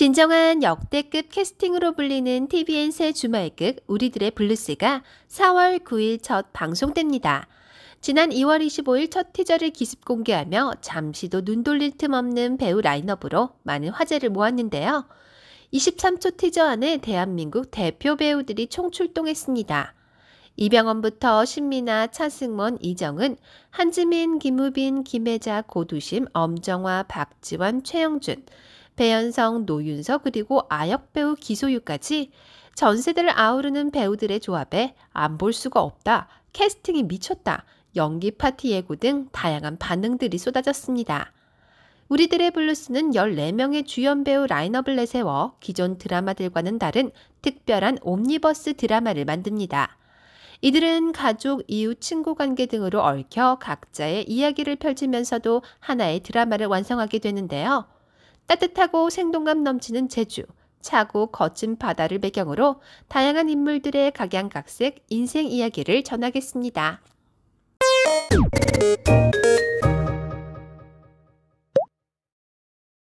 진정한 역대급 캐스팅으로 불리는 TVN 새 주말극 우리들의 블루스가 4월 9일 첫 방송됩니다. 지난 2월 25일 첫 티저를 기습 공개하며 잠시도 눈 돌릴 틈 없는 배우 라인업으로 많은 화제를 모았는데요. 23초 티저 안에 대한민국 대표 배우들이 총출동했습니다. 이병헌부터 신미나, 차승원, 이정은, 한지민, 김우빈, 김혜자, 고두심, 엄정화, 박지원, 최영준, 배현성, 노윤석 그리고 아역 배우 기소유까지 전 세대를 아우르는 배우들의 조합에 안 볼 수가 없다. 캐스팅이 미쳤다. 연기 파티 예고 등 다양한 반응들이 쏟아졌습니다. 우리들의 블루스는 14명의 주연 배우 라인업을 내세워 기존 드라마들과는 다른 특별한 옴니버스 드라마를 만듭니다. 이들은 가족, 이웃, 친구 관계 등으로 얽혀 각자의 이야기를 펼치면서도 하나의 드라마를 완성하게 되는데요. 따뜻하고 생동감 넘치는 제주, 차고 거친 바다를 배경으로 다양한 인물들의 각양각색 인생 이야기를 전하겠습니다.